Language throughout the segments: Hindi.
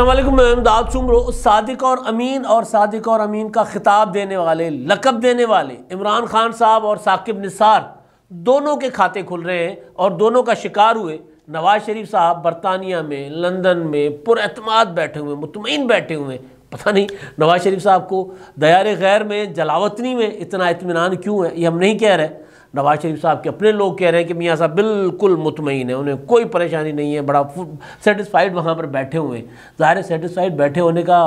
असलम अमदाद सुमरो सादिक और अमीन और सादिक और अमीन का खिताब देने वाले लकब देने वाले इमरान खान साहब और साकिब निसार दोनों के खाते खुल रहे हैं और दोनों का शिकार हुए नवाज शरीफ साहब बरतानिया में लंदन में पुरमाद बैठे हुए मुतमिन बैठे हुए पता नहीं नवाज शरीफ साहब को दयार गैर में जलावतनी में इतना इतमान क्यों है ये हम नहीं कह रहे नवाज शरीफ साहब के अपने लोग कह रहे हैं कि मियाँ साहब बिल्कुल मुतमिन है उन्हें कोई परेशानी नहीं है बड़ा सेटिस्फाइड वहाँ पर बैठे हुए हैं ज़ाहिर सेटिस्फाइड बैठे होने का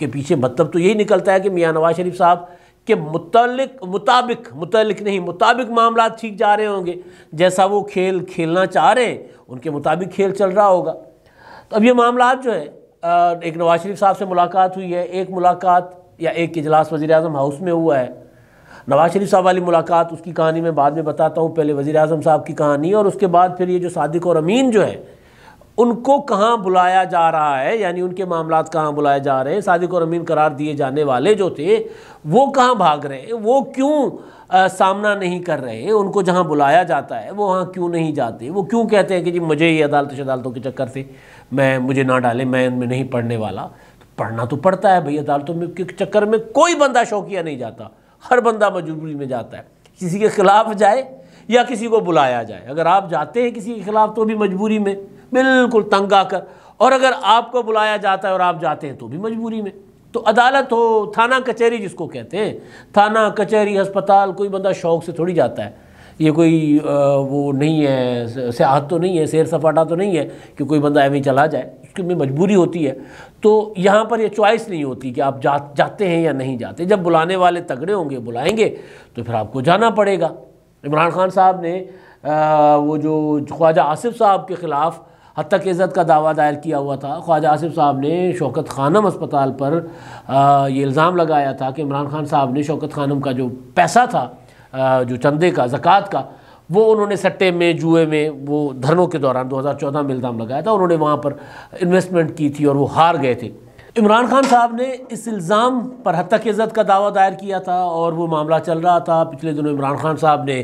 के पीछे मतलब तो यही निकलता है कि मियाँ नवाज शरीफ साहब के मुतलक मुताबिक मुतलक नहीं मुताबिक मामला ठीक जा रहे होंगे जैसा वो खेल खेलना चाह रहे हैं उनके मुताबिक खेल चल रहा होगा तो अब ये मामला जो है एक नवाज शरीफ साहब से मुलाकात हुई है एक मुलाकात या एक इजलास वज़ी अजम हाउस में हुआ है नवाज शरीफ साहब वाली मुलाकात उसकी कहानी मैं बाद में बताता हूँ पहले वज़ी अजम साहब की कहानी और उसके बाद फिर ये जो सादिक और अमीन जो है उनको कहाँ बुलाया जा रहा है यानी उनके मामला कहाँ बुलाए जा रहे हैं सादिक और अमीन करार दिए जाने वाले जो थे वो कहाँ भाग रहे हैं वो क्यों आ, सामना नहीं कर रहे उनको जहाँ बुलाया जाता है वो वहाँ क्यों नहीं जाते वो क्यों कहते हैं कि जी मुझे ये अदालत अदालतों के चक्कर से मैं मुझे ना डालें मैं इनमें नहीं पढ़ने वाला तो पढ़ना तो पड़ता है भाई अदालतों में के चक्कर में कोई बंदा शौकिया नहीं जाता हर बंदा मजबूरी में जाता है किसी के खिलाफ जाए या किसी को बुलाया जाए अगर आप जाते हैं किसी के खिलाफ तो भी मजबूरी में बिल्कुल तंग आकर और अगर आपको बुलाया जाता है और आप जाते हैं तो भी मजबूरी में तो अदालत हो थाना कचहरी जिसको कहते हैं थाना कचहरी अस्पताल कोई बंदा शौक से थोड़ी जाता है ये कोई आ, वो नहीं है सियाहत तो नहीं है सैर सपाटा तो नहीं है कि कोई बंदा एवं चला जाए उसके में मजबूरी होती है तो यहाँ पर ये चॉइस नहीं होती कि आप जा जाते हैं या नहीं जाते जब बुलाने वाले तगड़े होंगे बुलाएंगे तो फिर आपको जाना पड़ेगा इमरान खान साहब ने आ, वो जो ख्वाजा आसिफ साहब के ख़िलाफ़ हद तक इज़्ज़त का दावा दायर किया हुआ था ख्वाजा आसिफ साहब ने शौकत खानम अस्पताल पर आ, ये इल्ज़ाम लगाया था कि इमरान खान साहब ने शौकत खानम का जो पैसा था आ, जो चंदे का ज़क़़त का वो उन्होंने सट्टे में जुए में वो धरनों के दौरान 2014 में इल्ज़ाम लगाया था उन्होंने वहाँ पर इन्वेस्टमेंट की थी और वो हार गए थे इमरान खान साहब ने इस इल्ज़ाम पर हद तक इज़्ज़त का दावा दायर किया था और वो मामला चल रहा था पिछले दिनों इमरान खान साहब ने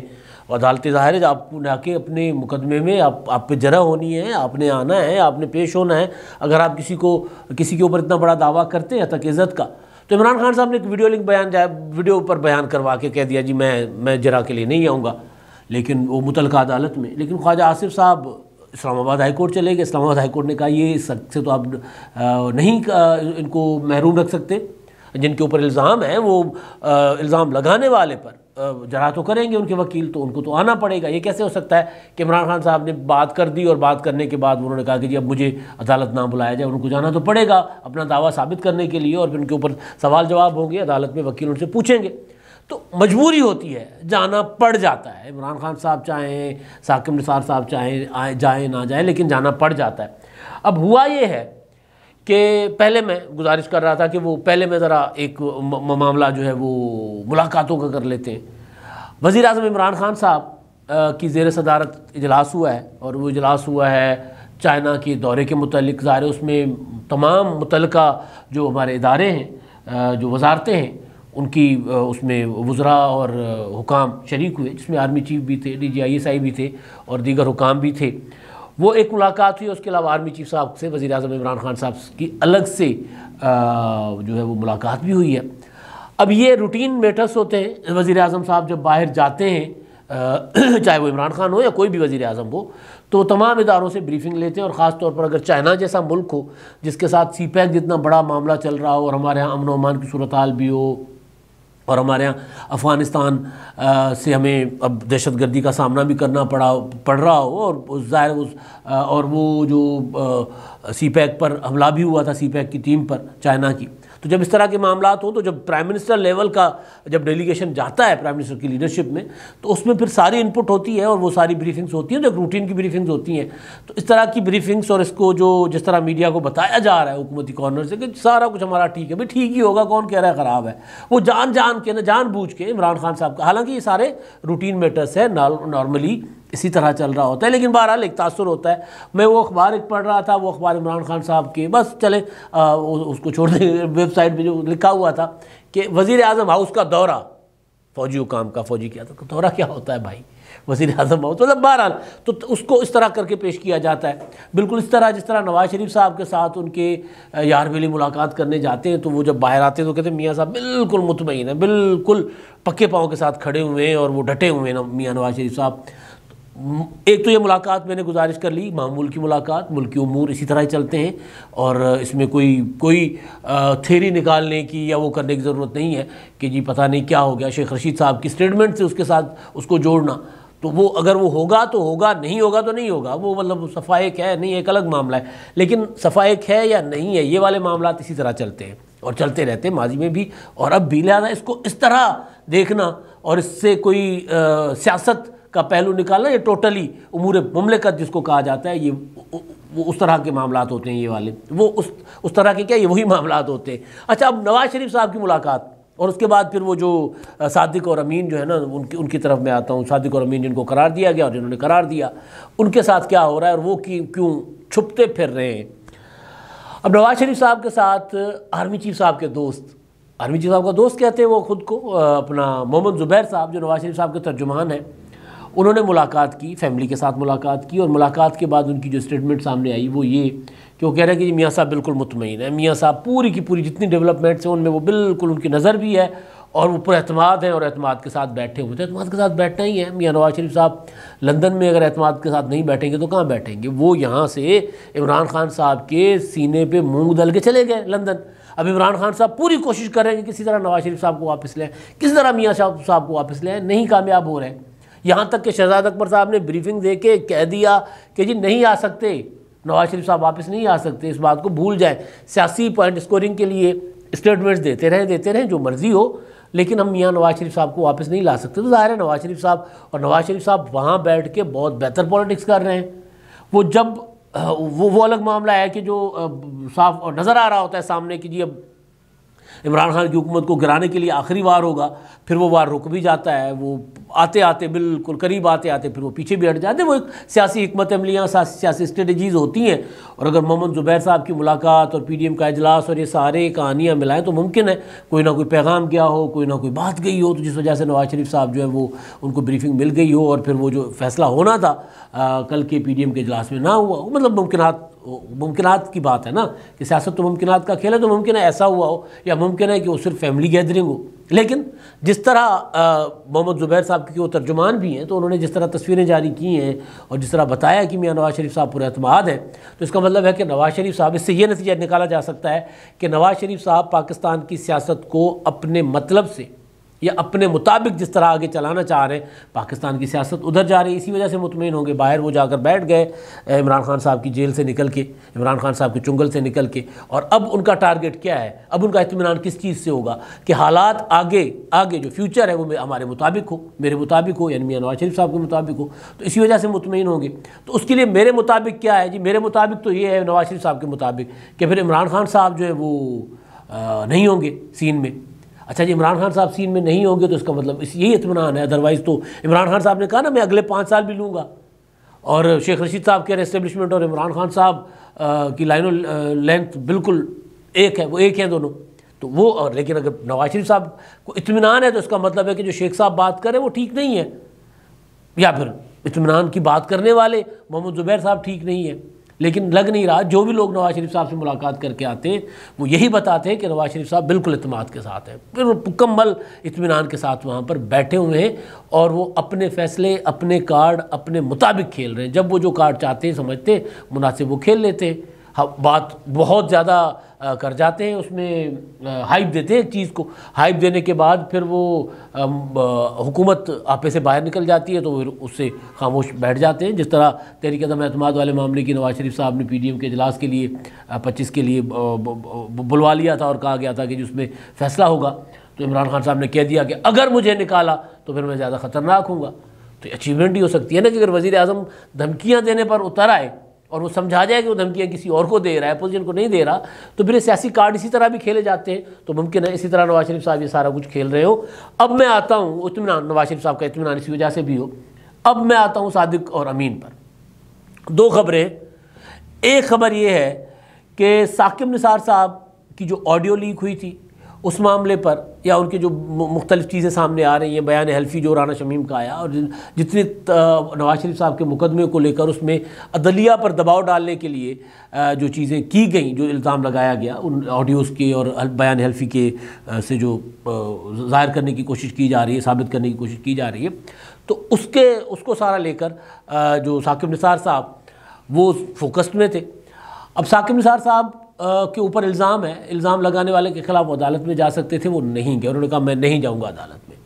अदालती ज़ाहिर है आपने आके अपने मुकदमे में आप आप पे जरा होनी है आपने आना है आपने पेश होना है अगर आप किसी को किसी के ऊपर इतना बड़ा दावा करते हैं तक इज़्ज़त का तो इमरान खान साहब ने एक वीडियो लिंक बयान वीडियो पर बयान करवा के कह दिया जी मैं मैं जरा के लिए नहीं आऊँगा लेकिन वो मुतल अदालत में लेकिन ख्वाजा आसिफ साहब इस्लामाबाद हाई कोर्ट चले गए इस्लामाबाद हाई कोर्ट ने कहा ये से तो आप नहीं इनको महरूम रख सकते जिनके ऊपर इल्ज़ाम है वो इल्ज़ाम लगाने वाले पर जरा तो करेंगे उनके वकील तो उनको तो आना पड़ेगा ये कैसे हो सकता है कि इमरान खान साहब ने बात कर दी और बात करने के बाद उन्होंने कहा कि जी अब मुझे अदालत ना बुलाया जाए उनको जाना तो पड़ेगा अपना दावा साबित करने के लिए और फिर उनके ऊपर सवाल जवाब होंगे अदालत में वकील उनसे पूछेंगे तो मजबूरी होती है जाना पड़ जाता है इमरान खान साहब चाहें साकिब निसार साहब चाहें आए जाएँ ना जाएँ लेकिन जाना पड़ जाता है अब हुआ ये है कि पहले मैं गुजारिश कर रहा था कि वो पहले मैं ज़रा एक मामला जो है वो मुलाकातों का कर लेते हैं वज़ी अजम इमरान ख़ान साहब की जेर सदारत इजलास हुआ है और वो इजलास हुआ है चाइना के दौरे के मतलब ज़ाहिर उसमें तमाम मुतल जो हमारे इदारे हैं जो वजारतें हैं उनकी उसमें वज़रा और हुकाम शरीक हुए जिसमें आर्मी चीफ भी थे D G I S I भी थे और दीगर हुकाम भी थे वो एक मुलाकात हुई उसके अलावा आर्मी चीफ साहब से वज़ी अजम इमरान खान साहब की अलग से जो है वो मुलाकात भी हुई है अब ये रूटीन मेटर्स होते हैं वज़ी अजम साहब जब बाहर जाते हैं चाहे वो इमरान खान हो या कोई भी वजीर अजम हो तो तमाम इदारों से ब्रीफिंग लेते हैं और ख़ास तौर पर अगर चाइना जैसा मुल्क हो जिसके साथ सी पैक जितना बड़ा मामला चल रहा हो और हमारे यहाँ अमन अमान की सूरत हाल भी हो और हमारे यहाँ अफ़गानिस्तान से हमें अब दहशत गर्दी का सामना भी करना पड़ा पड़ रहा हो और ज़ाहिर उस और वो जो सी पैक पर हमला भी हुआ था सी पैक की टीम पर चाइना की तो जब इस तरह के मामला हों तो जब प्राइम मिनिस्टर लेवल का जब डेलीगेशन जाता है प्राइम मिनिस्टर की लीडरशिप में तो उसमें फिर सारी इनपुट होती है और वो सारी ब्रीफिंग्स होती हैं जो तो रूटीन की ब्रीफिंग्स होती हैं तो इस तरह की ब्रीफिंग्स और इसको जो जिस तरह मीडिया को बताया जा रहा है हुकूमती कॉर्नर से कि सारा कुछ हमारा ठीक है भाई ठीक ही होगा कौन कह रहा है ख़राब है वो जान जान के ना जान बूझ के इमरान खान साहब का हालांकि ये सारे रूटीन मैटर्स हैं नॉर्मली इसी तरह चल रहा होता है लेकिन बहरहाल एक तासर होता है मैं वो अखबार एक पढ़ रहा था वो अखबार इमरान खान साहब के बस चले आ, उसको छोड़ दें वेबसाइट पर जो लिखा हुआ था कि वज़ी अजम हाउस का दौरा फौजी हुकाम का फौजी क्या था दौरा क्या होता है भाई वज़ी अजम हाउस मतलब बहरहाल तो, तो उसको इस तरह करके पेश किया जाता है बिल्कुल इस तरह जिस तरह नवाज़ शरीफ साहब के साथ उनके यार वेली मुलाकात करने जाते हैं तो वो जब बाहर आते हैं तो कहते हैं मियाँ साहब बिल्कुल मुतमिन है बिल्कुल पक्के पाँव के साथ खड़े हुए हैं और वो डटे हुए हैं मियाँ नवाज़ शरीफ साहब एक तो ये मुलाकात मैंने गुजारिश कर ली मामूल की मुलाकात मुल्की अमूर इसी तरह ही चलते हैं और इसमें कोई कोई थेरी निकालने की या वो करने की ज़रूरत नहीं है कि जी पता नहीं क्या हो गया शेख रशीद साहब की स्टेटमेंट से उसके साथ उसको जोड़ना तो वो अगर वो होगा तो होगा नहीं होगा तो नहीं होगा वो मतलब सफ़ाइक है नहीं एक अलग मामला है लेकिन सफ़ाइक है या नहीं है ये वाले मामला इसी तरह चलते हैं और चलते रहते हैं माजी में भी और अब भी लिहाजा इसको इस तरह देखना और इससे कोई सियासत का पहलू निकालना ये टोटली उमूर ममलिकत जिसको कहा जाता है ये वो उस तरह के मामला होते हैं ये वाले वो उस उस तरह के क्या ये वही मामला होते हैं अच्छा अब नवाज़ शरीफ साहब की मुलाकात और उसके बाद फिर वो जो सादिक और अमीन जो है ना उनकी उनकी तरफ मैं आता हूँ सादिक और अमीन जिनको करार दिया गया और जिन्होंने करार दिया उनके साथ क्या हो रहा है और वो क्यों छुपते फिर रहे हैं अब नवाज़ शरीफ साहब के साथ आर्मी चीफ साहब के दोस्त आर्मी चीफ साहब का दोस्त कहते हैं वो खुद को अपना मोहम्मद ज़ुबैर साहब जो नवाज़ शरीफ साहब के तर्जुमान हैं उन्होंने मुलाकात की फैमिली के साथ मुलाकात की और मुलाकात के बाद उनकी जो स्टेटमेंट सामने आई वो ये कि वो कह रहे हैं कि मियाँ साहब बिल्कुल मुतमिन है मियाँ साहब पूरी की पूरी जितनी डेवलपमेंट्स हैं उनमें वो बिल्कुल उनकी नज़र भी है और वो पूरे अहतमाद हैं और अहतमाद के साथ बैठे हुए थे अहतमाद तो के साथ बैठना ही है मियाँ नवाज शरीफ साहब लंदन में अगर अहतमाद के साथ नहीं बैठेंगे तो कहाँ बैठेंगे वो यहाँ से इमरान खान साहब के सीने पर मूँग दल के चले गए लंदन अब इमरान खान साहब पूरी कोशिश कर रहे हैं कि किसी तरह नवाज शरीफ साहब को वापस लें किसी तरह मियाँ साहब साहब को वापस लें नहीं कामयाब हो रहे हैं यहाँ तक कि शहजाद अकबर साहब ने ब्रीफिंग दे के कह दिया कि जी नहीं आ सकते नवाज शरीफ साहब वापस नहीं आ सकते इस बात को भूल जाए सियासी पॉइंट स्कोरिंग के लिए स्टेटमेंट्स देते रहें देते रहें जो मर्ज़ी हो लेकिन हम यहाँ नवाज शरीफ साहब को वापस नहीं ला सकते तो ज़ाहिर है नवाज शरीफ साहब और नवाज शरीफ साहब वहाँ बैठ के बहुत बेहतर पॉलिटिक्स कर रहे हैं वो जब वो वो अलग मामला है कि जो साफ नज़र आ रहा होता है सामने कि जी अब इमरान खान की हुकूमत को गिराने के लिए आखिरी वार होगा फिर वो वार रुक भी जाता है वो आते आते बिल्कुल करीब आते आते फिर वो पीछे भी हट जाते हैं वो एक सियासी हमत अमलियाँ सियासी स्ट्रेटजीज़ होती हैं और अगर मोहम्मद ज़ुबैर साहब की मुलाकात और पी डी एम का अजलास और ये सारे कहानियाँ मिलाएँ तो मुमकिन है कोई ना कोई पैगाम गया हो कोई ना कोई बात गई हो तो जिस वजह से नवाज शरीफ साहब जो है वो उनको ब्रीफिंग मिल गई हो और फिर वो जो फैसला होना था आ, कल के पी डी एम के अजलास में ना हुआ मतलब मुमकिन मुमकिन की बात है ना कि सियासत तो मुमकिन का खेल है तो मुमकिन है ऐसा हुआ हो या मुमकिन है कि वो सिर्फ फैमिली गैदरिंग हो लेकिन जिस तरह मोहम्मद ज़ुबैर साहब के वो तर्जुमान भी हैं तो उन्होंने जिस तरह तस्वीरें जारी की हैं और जिस तरह बताया कि मियाँ नवाज़ शरीफ साहब पूरा अतमाद हैं तो इसका मतलब है कि नवाज़ शरीफ साहब इससे यह नतीजा निकाला जा सकता है कि नवाज़ शरीफ साहब पाकिस्तान की सियासत को अपने मतलब से या अपने मुताबिक जिस तरह आगे चलाना चाह रहे हैं पाकिस्तान की सियासत उधर जा रही है इसी वजह से मुतमिन होंगे बाहर वो जाकर बैठ गए इमरान खान साहब की जेल से निकल के इमरान खान साहब के चुंगल से निकल के और अब उनका टारगेट क्या है अब उनका इतमान किस चीज़ से होगा कि हालात आगे आगे जो फ्यूचर है वो हमारे मुताबिक हो मेरे मुताबिक हो यानी मियाँ नवाज शरीफ साहब के मुताबिक हो तो इसी वजह से मुतमिन होंगे तो उसके लिए मेरे मुताबिक क्या है जी मेरे मुताबिक तो ये है नवाज शरीफ साहब के मुताबिक कि फिर इमरान खान साहब जो है वो नहीं होंगे सीन में अच्छा जी इमरान खान साहब सीन में नहीं होंगे तो इसका मतलब इस यही इतमान है अदरवाइज़ तो इमरान खान साहब ने कहा ना मैं अगले पाँच साल भी लूँगा और शेख रशीद साहब के इस्टेब्लिशमेंट और इमरान खान साहब की लाइनों लेंथ बिल्कुल एक है वो एक हैं दोनों तो वो और लेकिन अगर नवाज शरीफ साहब को इतमान है तो इसका मतलब है कि जो शेख साहब बात करें वो ठीक नहीं है या फिर इतमान की बात करने वाले मोहम्मद ज़ुबैर साहब ठीक नहीं है लेकिन लग नहीं रहा जो भी लोग नवाज शरीफ साहब से मुलाकात करके आते वो यही बताते हैं कि नवाज शरीफ साहब बिल्कुल अतमाद के साथ हैं फिर मुकम्मल इतमान के साथ वहाँ पर बैठे हुए हैं और वो अपने फैसले अपने कार्ड अपने मुताबिक खेल रहे हैं जब वो जो कार्ड चाहते हैं समझते मुनासिब वो खेल लेते हैं हाँ, बात बहुत ज़्यादा कर जाते हैं उसमें हाइप देते हैं चीज़ को हाइप देने के बाद फिर वो हुकूमत आपे से बाहर निकल जाती है तो फिर उससे खामोश बैठ जाते हैं जिस तरह तहरीक अदम अतमाद वाले मामले की नवाज शरीफ साहब ने पी डी एम के अजलास के लिए पच्चीस के लिए बुलवा लिया था और कहा गया था कि जिसमें फ़ैसला होगा तो इमरान खान साहब ने कह दिया कि अगर मुझे निकाला तो फिर मैं ज़्यादा ख़तरनाक हूँगा तो अचीवमेंट ही हो सकती है ना कि अगर वज़ी अजम धमकियाँ देने पर उतर आए और वो समझा जाए कि वो धमकियाँ किसी और को दे रहा है अपोजिशन को नहीं दे रहा तो फिर सियासी कार्ड इसी तरह भी खेले जाते हैं तो मुमकिन है इसी तरह नवाज शरीफ साहब ये सारा कुछ खेल रहे हो अब मैं आता हूँ इतमान नवाज शरीफ साहब का इतमान इसी वजह से भी हो अब मैं आता हूँ सादिक और अमीन पर दो खबरें एक खबर ये है कि साकिब निसार साहब की जो ऑडियो लीक हुई थी उस मामले पर या उनके जो मुख्तलिफ चीज़ें सामने आ रही हैं बयान हल्फी जो राना शमीम का आया और जितने नवाज शरीफ साहब के मुकदमे को लेकर उसमें अदलिया पर दबाव डालने के लिए जो चीज़ें की गई जो इल्ज़ाम लगाया गया उन ऑडियोज़ के और बयान हल्फी के से जो ज़ाहिर करने की कोशिश की जा रही है साबित करने की कोशिश की जा रही है तो उसके उसको सारा लेकर जो साकिब निसार साहब वो फोकस्ड में थे अब साकिब निसार साहब के ऊपर इल्ज़ाम है इल्ज़ाम लगाने वाले के ख़िलाफ़ अदालत में जा सकते थे वो नहीं गए उन्होंने कहा मैं नहीं जाऊँगा अदालत में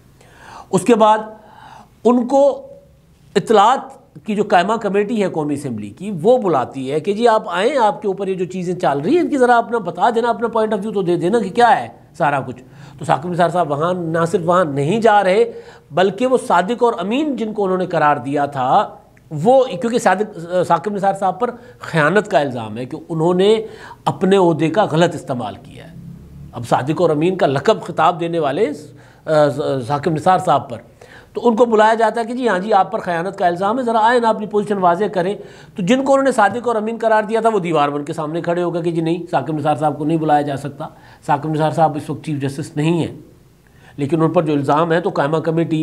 उसके बाद उनको इतलात की जो कायमा कमेटी है कौमी असम्बली की वो बुलाती है कि जी आप आएँ आपके ऊपर ये जो चीज़ें चल रही हैं इनकी ज़रा अपना बता देना अपना पॉइंट ऑफ व्यू तो दे देना कि क्या है सारा कुछ तो साकिब निसार साहब वहाँ ना सिर्फ वहाँ नहीं जा रहे बल्कि वो सादिक और अमीन जिनको उन्होंने करार दिया था वो क्योंकि सादिक साकिब निसार साहब पर ख़यानत का इल्ज़ाम है कि उन्होंने अपने अहदे का गलत इस्तेमाल किया है अब सादिक और अमीन का लकब खिताब देने वाले साकिब निसार साहब पर तो उनको बुलाया जाता है कि जी हाँ जी आप पर ख़यानत का इल्ज़ाम है ज़रा आए ना अपनी पोजीशन वाजे करें तो जिनको उन्होंने सादिक और अमीन करार दिया था वो दीवार बन के सामने खड़े होगा कि जी नहीं साकिब निसार साहब को नहीं बुलाया जा सकता साकिब निसार साहब इस वक्त चीफ जस्टिस नहीं है लेकिन उन पर जो इल्ज़ाम है तो कायमा कमेटी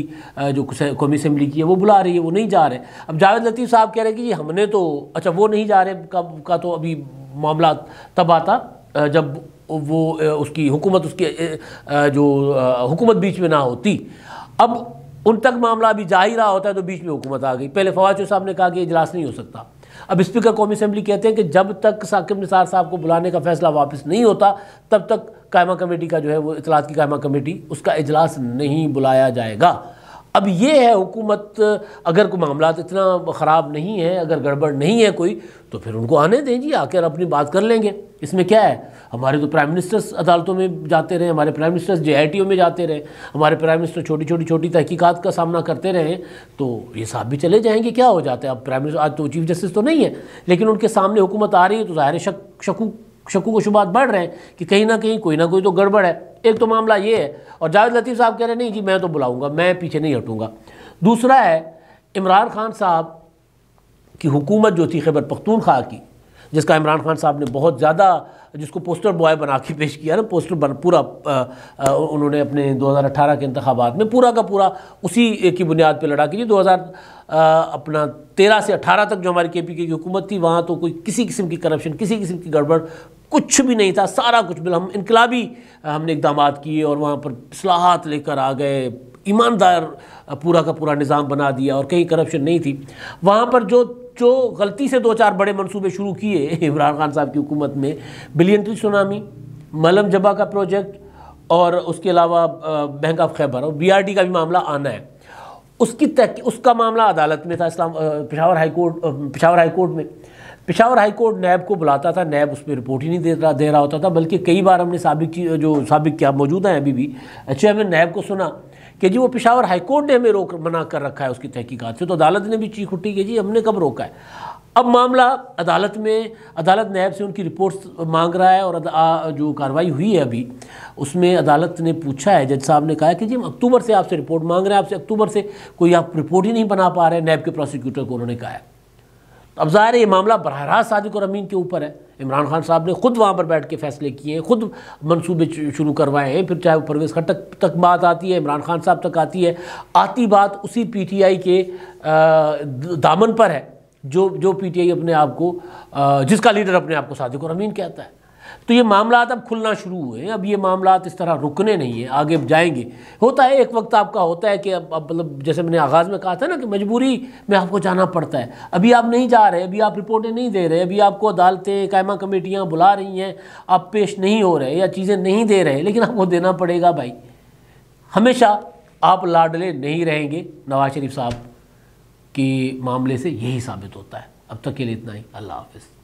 जो कौमी असम्बली की है वो बुला रही है वो नहीं जा रहे अब जावेद लतीफ़ साहब कह रहे हैं कि हमने तो अच्छा वो नहीं जा रहे का, का तो अभी मामला तब आता जब वो उसकी हुकूमत उसकी जो हुकूमत बीच में ना होती अब उन तक मामला अभी जा ही रहा होता है तो बीच में हुकूमत आ गई पहले फवाज साहब ने कहा कि इजलास नहीं हो सकता अब स्पीकर कौमी असम्बली कहते हैं कि जब तक साकिब निसार साहब को बुलाने का फैसला वापस नहीं होता तब तक कायमा कमेटी का जो है वो इतलात की कायमा कमेटी उसका इजलास नहीं बुलाया जाएगा अब ये है हुकूमत अगर कोई मामला तो इतना ख़राब नहीं है अगर गड़बड़ नहीं है कोई तो फिर उनको आने दें जी आकर अपनी बात कर लेंगे इसमें क्या है हमारे तो प्राइम मिनिस्टर्स अदालतों में जाते रहे हमारे प्राइम मिनिस्टर्स जे में जाते रहे हमारे प्राइम मिनिस्टर छोटी छोटी छोटी तहकीकात का सामना करते रहे तो ये साहब भी चले जाएंगे क्या हो जाते हैं अब प्राइम मिनिस्टर आज तो चीफ जस्टिस तो नहीं है लेकिन उनके सामने हुकूमत आ रही है तो ज़ाहिर शक शकूक शकु को शुबात बढ़ रहे हैं कि कहीं ना कहीं कोई ना कोई तो गड़बड़ है एक तो मामला ये है और जावेद लतीफ़ साहब कह रहे हैं नहीं जी मैं तो बुलाऊंगा मैं पीछे नहीं हटूंगा दूसरा है इमरान खान साहब की हुकूमत जो थी खैबर पख्तूनख्वा की जिसका इमरान खान साहब ने बहुत ज़्यादा जिसको पोस्टर बॉय बना के पेश किया ना पोस्टर बन पूरा आ, आ, उन्होंने अपने 2018 के इंतबात में पूरा का पूरा उसी की बुनियाद पर लड़ा कि जी हज़ार अपना तेरह से अठारह तक जो हमारी के पी के की हुकूमत थी वहाँ तो कोई किसी किस्म की करप्शन किसी किस्म की गड़बड़ कुछ भी नहीं था सारा कुछ बिल हम इनकलाबी हमने इकदाम किए और वहाँ पर असलाहत लेकर आ गए ईमानदार पूरा का पूरा निज़ाम बना दिया और कहीं करप्शन नहीं थी वहाँ पर जो जो गलती से दो चार बड़े मनसूबे शुरू किए इमरान खान साहब की हुकूमत में बिलियनट्री सुनामी मलम जबा का प्रोजेक्ट और उसके अलावा बैंक ऑफ खैबर और डी का भी मामला आना है उसकी तक उसका मामला अदालत में था इस्लाम Peshawar high court Peshawar high court में पिशावर हाई कोर्ट नैब को बुलाता था नैब उस पर रिपोर्ट ही नहीं दे रहा दे रहा होता था बल्कि कई बार हमने सबक जो सबक क्या मौजूद हैं अभी भी चेयरमैन नैब को सुना कि जी वो पिशावर हाई कोर्ट ने हमें रोक मना कर रखा है उसकी तहकीकात से तो अदालत ने भी चीख उठी कि जी हमने कब रोका है अब मामला अदालत में अदालत नायब से उनकी रिपोर्ट्स मांग रहा है और जो कार्रवाई हुई है अभी उसमें अदालत ने पूछा है जज साहब ने कहा कि जी हम अक्टूबर से आपसे रिपोर्ट मांग रहे हैं आपसे अक्टूबर से कोई आप रिपोर्ट ही नहीं बना पा रहे नैब के प्रोसिक्यूटर को उन्होंने कहा है तो अब ज़ाहिर ये मामला बरह रास्त सादिक और अमीन के ऊपर है इमरान खान साहब ने खुद वहाँ पर बैठ के फैसले किए हैं खुद मनसूबे शुरू करवाए हैं फिर चाहे वो परवेज खटक तक बात आती है इमरान खान साहब तक आती है आती बात उसी पीटीआई के दामन पर है जो जो पीटीआई अपने आप को जिसका लीडर अपने आप को सादिक और अमीन कहता है तो ये मामला अब खुलना शुरू हुए हैं अब ये मामला इस तरह रुकने नहीं है आगे जाएंगे होता है एक वक्त आपका होता है कि अब अब मतलब जैसे मैंने आगाज़ में कहा था ना कि मजबूरी में आपको जाना पड़ता है अभी आप नहीं जा रहे अभी आप रिपोर्टें नहीं दे रहे अभी आपको अदालतें कायमा कमेटियाँ बुला रही हैं आप पेश नहीं हो रहे या चीज़ें नहीं दे रहे लेकिन आपको देना पड़ेगा भाई हमेशा आप लाडले नहीं रहेंगे नवाज शरीफ साहब कि मामले से यही साबित होता है अब तक के लिए इतना ही अल्लाह हाफिज़